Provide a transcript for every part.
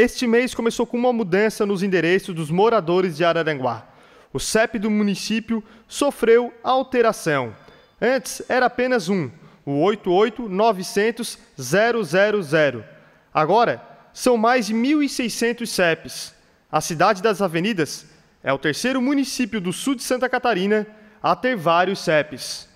Este mês começou com uma mudança nos endereços dos moradores de Araranguá. O CEP do município sofreu alteração. Antes era apenas um, o 88900 Agora são mais de 1.600 CEPs. A cidade das avenidas é o terceiro município do sul de Santa Catarina a ter vários CEPs.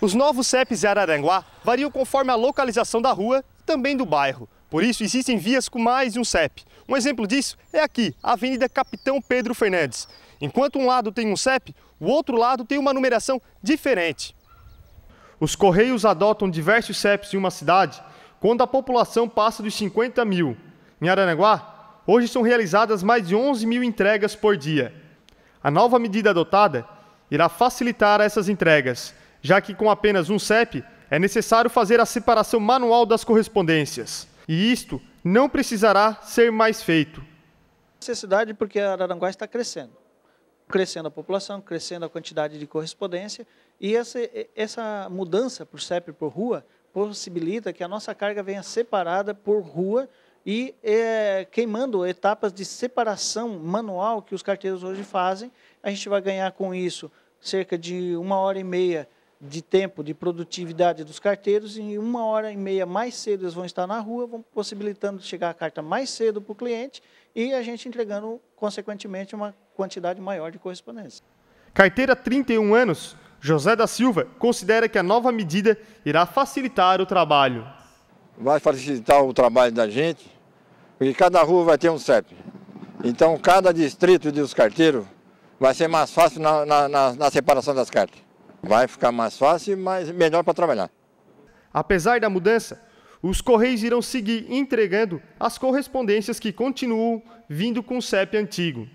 Os novos CEPs de Araranguá variam conforme a localização da rua e também do bairro. Por isso, existem vias com mais de um CEP. Um exemplo disso é aqui, a Avenida Capitão Pedro Fernandes. Enquanto um lado tem um CEP, o outro lado tem uma numeração diferente. Os Correios adotam diversos CEPs em uma cidade quando a população passa dos 50 mil. Em Aranaguá, hoje são realizadas mais de 11 mil entregas por dia. A nova medida adotada irá facilitar essas entregas, já que com apenas um CEP é necessário fazer a separação manual das correspondências. E isto não precisará ser mais feito. Necessidade porque Araranguá está crescendo. Crescendo a população, crescendo a quantidade de correspondência. E essa, essa mudança por CEP por rua possibilita que a nossa carga venha separada por rua e é, queimando etapas de separação manual que os carteiros hoje fazem. A gente vai ganhar com isso cerca de uma hora e meia de tempo, de produtividade dos carteiros, em uma hora e meia mais cedo eles vão estar na rua, vão possibilitando chegar a carta mais cedo para o cliente e a gente entregando, consequentemente, uma quantidade maior de correspondência. Carteira 31 anos, José da Silva considera que a nova medida irá facilitar o trabalho. Vai facilitar o trabalho da gente, porque cada rua vai ter um CEP. Então, cada distrito dos carteiros vai ser mais fácil na, na, na, na separação das cartas. Vai ficar mais fácil e mais, melhor para trabalhar. Apesar da mudança, os Correios irão seguir entregando as correspondências que continuam vindo com o CEP antigo.